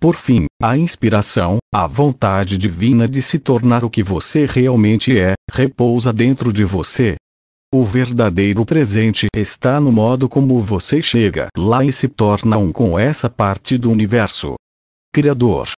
Por fim, a inspiração, a vontade divina de se tornar o que você realmente é, repousa dentro de você. O verdadeiro presente está no modo como você chega lá e se torna um com essa parte do universo. Criador